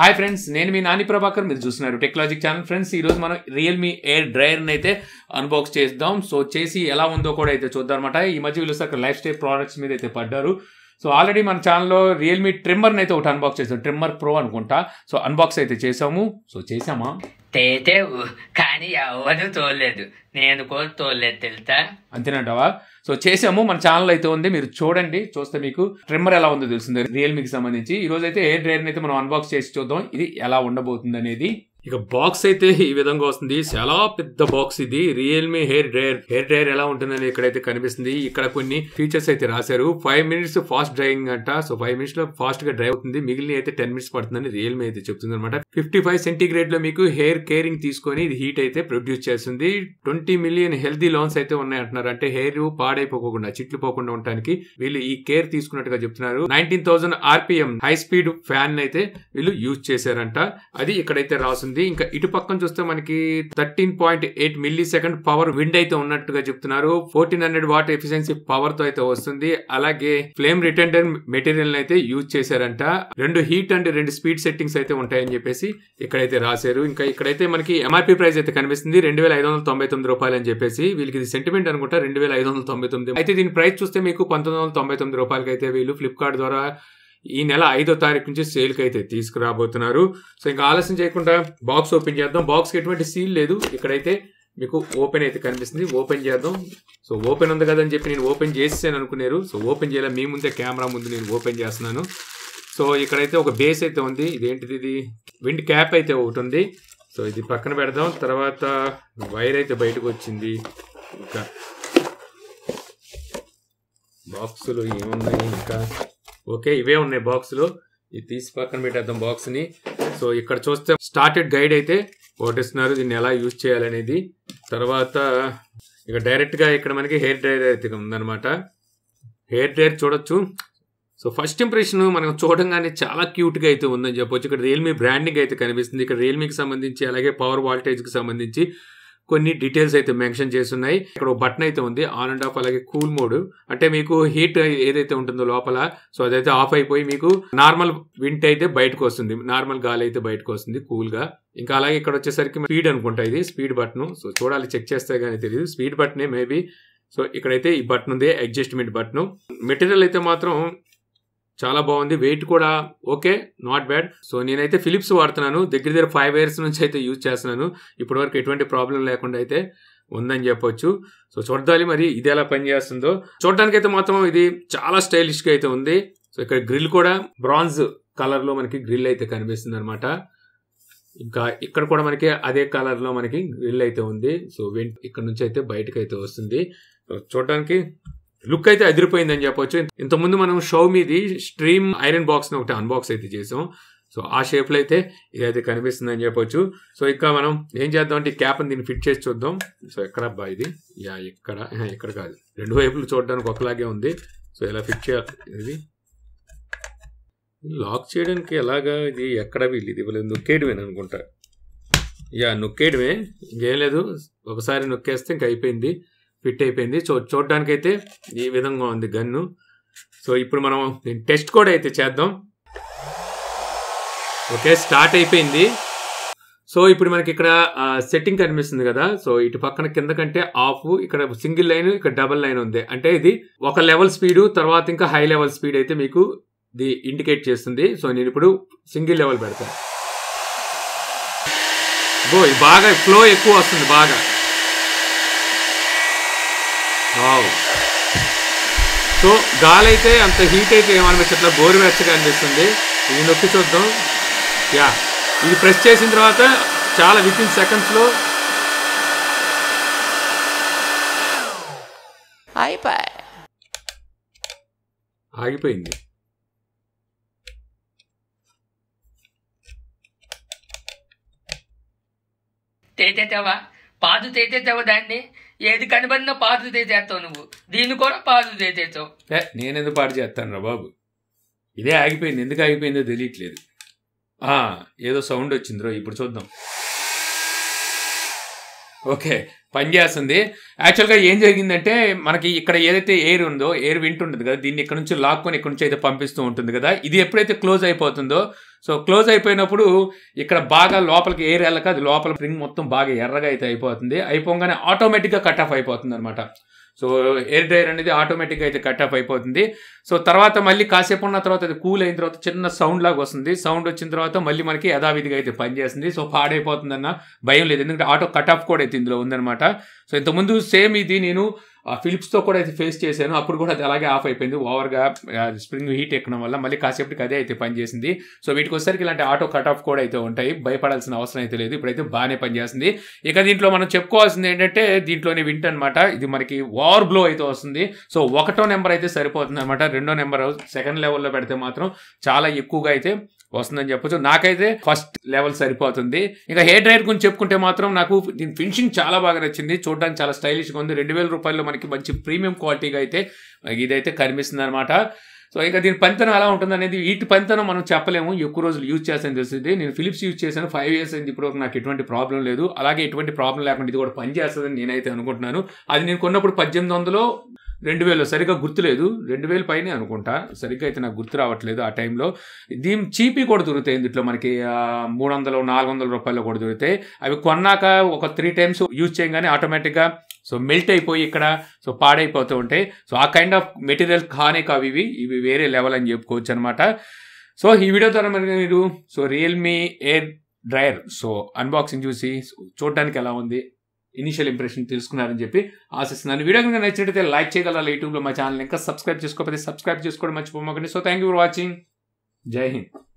hi friends నేను మీ నాని ప్రభాకర్ మీరు చూస్తున్నారు టెక్నాలజీ ఛానల్ ఫ్రెండ్స్ ఈరోజు మనం రియల్మీ ఎయిర్ డ్రైయర్ని అయితే అన్బాక్స్ చేద్దాం సో చేసి ఎలా ఉందో కూడా అయితే చూద్దాం అనమాట ఈ మధ్య వీళ్ళు సార్ లైఫ్ స్టైల్ ప్రోడక్ట్స్ మీద అయితే పడ్డారు సో ఆల్రెడీ మన ఛానల్లో రియల్మీ ట్రిమ్మర్ని అయితే ఒకటి అన్బాక్స్ చేసాం ట్రిమ్మర్ ప్రో అనుకుంటా సో అన్బాక్స్ అయితే చేసాము సో చేసామా తేతేవు కానీ ఎవరు తోలేదు నేను కూడా తోలేదు తెలుతా అంతేనంటావా సో చేసాము మన ఛానల్ అయితే ఉంది మీరు చూడండి చూస్తే మీకు ట్రిమ్మర్ ఎలా ఉందో తెలిసింది రియల్మీకి సంబంధించి ఈ రోజు అయితే డ్రైవర్ డ్రైయర్ అయితే మనం అన్బాక్స్ చేసి చూద్దాం ఇది ఎలా ఉండబోతుంది అనేది ఇక బాక్స్ అయితే ఈ విధంగా వస్తుంది చాలా పెద్ద బాక్స్ ఇది Realme hair dryer hair dryer ఎలా ఉంటుందని ఇక్కడైతే కనిపిస్తుంది ఇక్కడ కొన్ని ఫీచర్స్ అయితే రాశారు ఫైవ్ మినిట్స్ ఫాస్ట్ డ్రైవింగ్ అంట సో ఫైవ్ మినిట్స్ లో ఫాస్ట్ గా డ్రైవ్ అవుతుంది మిగిలిన అయితే టెన్ మినిట్స్ పడుతుందని రియల్మీ అయితే చెప్తుంది అనమాట ఫిఫ్టీ ఫైవ్ సెంటీగ్రేడ్ లో మీకు హెయిర్ కేరింగ్ తీసుకొని ఇది హీట్ అయితే ప్రొడ్యూస్ చేస్తుంది ట్వంటీ మిలియన్ హెల్దీ లోన్స్ అయితే ఉన్నాయి అంటున్నారు అంటే హెయిర్ పాడైపోకుండా చిట్లు పోకుండా ఉండడానికి వీళ్ళు ఈ కేర్ తీసుకున్నట్టుగా చెప్తున్నారు nineteen thousand RPM high speed fan అయితే వీళ్ళు యూజ్ చేశారంట అది ఇక్కడైతే రాస్తుంది వస్తుంది ఇంకా ఇటు పక్కన చూస్తే మనకి thirteen point eight millisecond power wind అయితే ఉన్నట్టుగా చెప్తున్నారు fourteen hundred watt efficiency power తో అయితే వస్తుంది అలాగే ఫ్లేమ్ రిటెండర్ మెటీరియల్ అయితే యూజ్ చేశారంట రెండు హీట్ అండ్ రెండు స్పీడ్ సెట్టింగ్స్ అయితే ఉంటాయని చెప్పేసి ఇక్కడైతే రాశారు ఇంకా ఇక్కడైతే మనకి ఎంఆర్పీ ప్రైస్ అయితే కనిపిస్తుంది రెండు వేల ఐదు వందల తొంభై తొమ్మిది రూపాయలు అని చెప్పేసి వీళ్ళకి ఇది సెంటిమెంట్ అనుకుంటా రెండు వేల ఐదు వందల తొంభై తొమ్మిది అయితే దీని ప్రైస్ చూస్తే మీకు పంతొమ్మిది వందల తొంభై తొమ్మిది రూపాయలకి అయితే వీళ్ళు ఫ్లిప్కార్ట్ ద్వారా ఈ నెల ఐదో తారీఖు నుంచి సేల్కి అయితే తీసుకురాబోతున్నారు సో ఇంకా ఆలస్యం చేయకుండా బాక్స్ ఓపెన్ చేద్దాం బాక్స్ ఎటువంటి సీల్ లేదు ఇక్కడైతే మీకు ఓపెన్ అయితే కనిపిస్తుంది ఓపెన్ చేద్దాం సో ఓపెన్ ఉంది కదని చెప్పి నేను ఓపెన్ చేసేసాను అనుకున్నారు సో ఓపెన్ చేయలే మీ ముందే కెమెరా ముందు నేను ఓపెన్ చేస్తున్నాను సో ఇక్కడైతే ఒక బేస్ అయితే ఉంది ఇదేంటిది ఇది విండ్ క్యాప్ అయితే ఒకటి ఉంది సో ఇది పక్కన పెడదాం తర్వాత వైర్ అయితే బయటకు వచ్చింది ఇంకా బాక్సులు ఏమున్నాయి ఇంకా ఓకే ఇవే ఉన్నాయి బాక్స్లో ఇది తీసి పక్కన పెట్టేద్దాం బాక్స్ని సో ఇక్కడ చూస్తే స్టార్టెడ్ గైడ్ అయితే ఒకటిస్తున్నారు దీన్ని ఎలా యూజ్ చేయాలనేది తర్వాత ఇక డైరెక్ట్గా ఇక్కడ మనకి హెయిర్ డ్రైర్ అయితే ఉందనమాట హెయిర్ డ్రైర్ చూడొచ్చు సో ఫస్ట్ ఇంప్రెషన్ మనం చూడంగానే చాలా క్యూట్గా అయితే ఉందని చెప్పొచ్చు ఇక్కడ రియల్మీ బ్రాండింగ్ అయితే కనిపిస్తుంది ఇక్కడ రియల్మీకి సంబంధించి అలాగే పవర్ వాల్టేజ్కి సంబంధించి కొన్ని డీటెయిల్స్ అయితే మెన్షన్ చేస్తున్నాయి ఇక్కడ బటన్ అయితే ఉంది ఆన్ అండ్ ఆఫ్ అలాగే కూల్ మోడ్ అంటే మీకు హీట్ ఏదైతే ఉంటుందో లోపల సో అదైతే ఆఫ్ అయిపోయి మీకు నార్మల్ వింట్ అయితే బయటకు వస్తుంది నార్మల్ గాలి అయితే బయటకు వస్తుంది కూల్ గా ఇంకా అలాగే ఇక్కడ వచ్చేసరికి స్పీడ్ అనుకుంటా ఇది స్పీడ్ బటన్ సో చూడాలి చెక్ చేస్తే గానీ తెలియదు స్పీడ్ బటనే మేబీ సో ఇక్కడైతే ఈ బటన్ ఉంది అడ్జస్ట్మెంట్ బటన్ మెటీరియల్ అయితే మాత్రం చాలా బాగుంది వెయిట్ కూడా ఓకే నాట్ బ్యాడ్ సో నేనైతే ఫిలిప్స్ వాడుతున్నాను దగ్గర దగ్గర ఫైవ్ ఇయర్స్ నుంచి అయితే యూజ్ చేస్తున్నాను ఇప్పటివరకు ఎటువంటి ప్రాబ్లం లేకుండా అయితే ఉందని చెప్పొచ్చు సో చూడాలి మరి ఇది ఎలా పనిచేస్తుందో చూడడానికి అయితే మాత్రం ఇది చాలా స్టైలిష్గా అయితే ఉంది సో ఇక్కడ గ్రిల్ కూడా బ్రాంజ్ కలర్లో మనకి గ్రిల్ అయితే కనిపిస్తుంది అనమాట ఇంకా ఇక్కడ కూడా మనకి అదే కలర్లో మనకి గ్రిల్ అయితే ఉంది సో ఇక్కడ నుంచి అయితే బయటకు అయితే వస్తుంది చూడడానికి లుక్ అయితే అదిరిపోయిందని చెప్పొచ్చు ఇంతకుముందు మనం షో మీది స్ట్రీమ్ ఐరన్ బాక్స్ని ఒకటి అన్బాక్స్ అయితే చేసాం సో ఆ షేప్లో అయితే ఇదైతే కనిపిస్తుందని చెప్పొచ్చు సో ఇంకా మనం ఏం చేద్దాం అంటే క్యాప్ని దీన్ని ఫిట్ చేసి చూద్దాం సో ఎక్కడ అబ్బా ఇది యా ఇక్కడ ఎక్కడ కాదు రెండు వైపులు చూడడానికి ఒకలాగే ఉంది సో ఇలా ఫిట్ చేయాలి ఇది లాక్ చేయడానికి ఎలాగా ఇది ఎక్కడ వీళ్ళు ఇది ఇవ్వలేదు నొక్కేయడమేను అనుకుంటా యా నొక్కేయడమే ఇంకేం లేదు ఒకసారి నొక్కేస్తే ఇంక అయిపోయింది ఫిట్ అయిపోయింది సో చూడడానికి అయితే ఈ విధంగా ఉంది గన్ను సో ఇప్పుడు మనం టెస్ట్ కూడా అయితే చేద్దాం ఓకే స్టార్ట్ అయిపోయింది సో ఇప్పుడు మనకి ఇక్కడ సెట్టింగ్ కనిపిస్తుంది కదా సో ఇటు పక్కన కింద కంటే ఆఫ్ ఇక్కడ సింగిల్ లైన్ ఇక్కడ డబల్ లైన్ ఉంది అంటే ఇది ఒక లెవెల్ స్పీడ్ తర్వాత ఇంకా హై లెవెల్ స్పీడ్ అయితే మీకు ఇది ఇండికేట్ చేస్తుంది సో నేను ఇప్పుడు సింగిల్ లెవెల్ పెడతాను బాగా ఫ్లో ఎక్కువ వస్తుంది బాగా సో గాలి అయితే అంత హీట్ అయితే ఏమనిపించట్లా గోరువెచ్చగా అనిపిస్తుంది ఇది నొక్కి చూద్దాం యా ఇది ప్రెస్ చేసిన తర్వాత చాలా విత్ ఇన్ సెకండ్స్లో అయిపోయి ఆగిపోయింది పాదు తేతేతావు దాన్ని ఏది కనబడినా పాదు తేతేస్తావు నువ్వు దీన్ని కూడా పాదు తేతేస్తావు నేనెందుకు పాడు చేస్తాను రా బాబు ఇదే ఆగిపోయింది ఎందుకు ఆగిపోయిందో తెలియట్లేదు ఏదో సౌండ్ రో ఇప్పుడు చూద్దాం ఓకే పనిచేస్తుంది యాక్చువల్గా ఏం జరిగిందంటే మనకి ఇక్కడ ఏదైతే ఎయిర్ ఉందో ఎయిర్ వింటుంటుంది కదా దీన్ని ఇక్కడ నుంచి లాక్కొని ఇక్కడ నుంచి అయితే పంపిస్తూ ఉంటుంది కదా ఇది ఎప్పుడైతే క్లోజ్ అయిపోతుందో సో క్లోజ్ అయిపోయినప్పుడు ఇక్కడ బాగా లోపలికి ఎయిర్ వెళ్ళక అది లోపల రింగ్ మొత్తం బాగా ఎర్రగా అయితే అయిపోతుంది అయిపోగానే ఆటోమేటిక్గా కట్ ఆఫ్ అయిపోతుంది అనమాట సో ఎయిర్ డ్రైయర్ అనేది ఆటోమేటిక్గా అయితే కట్ ఆఫ్ అయిపోతుంది సో తర్వాత మళ్ళీ కాసేపు ఉన్న తర్వాత అది కూల్ అయిన తర్వాత చిన్న సౌండ్ లాగా వస్తుంది సౌండ్ వచ్చిన తర్వాత మళ్ళీ మనకి యథావిధిగా అయితే పనిచేస్తుంది సో పాడైపోతుందన్న భయం లేదు ఎందుకంటే ఆటో కట్ ఆఫ్ కూడా అయితే ఇందులో ఉందనమాట సో ఇంతకుముందు సేమ్ ఇది నేను ఫిలిప్స్తో కూడా అయితే ఫేస్ చేశాను అప్పుడు కూడా అది అలాగే ఆఫ్ అయిపోయింది ఓవర్గా స్ప్రింగ్ హీట్ ఎక్కడం వల్ల మళ్ళీ కాసేపటికి అదే అయితే పనిచేసింది సో వీటికి వచ్చేసరికి ఇలాంటి ఆటో కట్ ఆఫ్ కూడా అయితే ఉంటాయి భయపడాల్సిన అవసరం అయితే లేదు ఇప్పుడైతే బాగానే పనిచేస్తుంది ఇక దీంట్లో మనం చెప్పుకోవాల్సింది ఏంటంటే దీంట్లోనే వింట్ అనమాట ఇది మనకి ఓవర్ బ్లో అయితే వస్తుంది సో ఒకటో నెంబర్ అయితే సరిపోతుంది అనమాట రెండో నెంబర్ సెకండ్ లెవెల్లో పెడితే మాత్రం చాలా ఎక్కువగా అయితే వస్తుందని చెప్పొచ్చు నాకైతే ఫస్ట్ లెవెల్ సరిపోతుంది ఇంకా హెయిర్ డ్రైయర్ గురించి చెప్పుకుంటే మాత్రం నాకు దీని ఫినిషింగ్ చాలా బాగా నచ్చింది చూడడానికి చాలా స్టైలిష్గా ఉంది రెండు వేల రూపాయల్లో మనకి మంచి ప్రీమియం క్వాలిటీగా అయితే ఇదైతే కనిపిస్తుంది అనమాట సో ఇంకా దీని పనితనం ఎలా ఉంటుంది అనేది వీటి పనితనం మనం చెప్పలేము ఎక్కువ రోజులు యూజ్ చేస్తాను తెలిసింది నేను ఫిలిప్స్ యూజ్ చేశాను ఫైవ్ ఇయర్స్ అయింది ఇప్పుడు నాకు ఎటువంటి ప్రాబ్లం లేదు అలాగే ఎటువంటి ప్రాబ్లం లేకుండా ఇది కూడా పని చేస్తుందని నేనైతే అనుకుంటున్నాను అది నేను కొన్నప్పుడు పద్దెనిమిది వందలు రెండు వేలు సరిగ్గా గుర్తులేదు రెండు వేలు పైనే అనుకుంటా సరిగ్గా అయితే నాకు గుర్తు రావట్లేదు ఆ టైంలో దీని చీపీ కూడా దొరుకుతాయి దీంట్లో మనకి మూడు వందలు నాలుగు వందల రూపాయలు కూడా దొరుకుతాయి అవి కొన్నాక ఒక త్రీ టైమ్స్ యూజ్ చేయగానే ఆటోమేటిక్గా సో మెల్ట్ అయిపోయి ఇక్కడ సో పాడైపోతూ ఉంటాయి సో ఆ కైండ్ ఆఫ్ మెటీరియల్ కానే కావు ఇవి ఇవి వేరే లెవెల్ అని చెప్పుకోవచ్చు అనమాట సో ఈ వీడియో ద్వారా మీరు so Realme air dryer so unboxing చూసి చూడడానికి ఎలా ఉంది ఇనిషియల్ ఇంప్రెషన్ తెలుసుకున్నారని చెప్పి ఆశిస్తున్నాను వీడియో కనుక నచ్చినట్టయితే లైక్ చేయగలరా యూట్యూబ్లో మా ఛానల్ ఇంకా సబ్స్క్రైబ్ చేసుకోకపోతే సబ్స్క్రైబ్ చేసుకోవడం మర్చిపోమాకండి so thank you for watching జై హింద్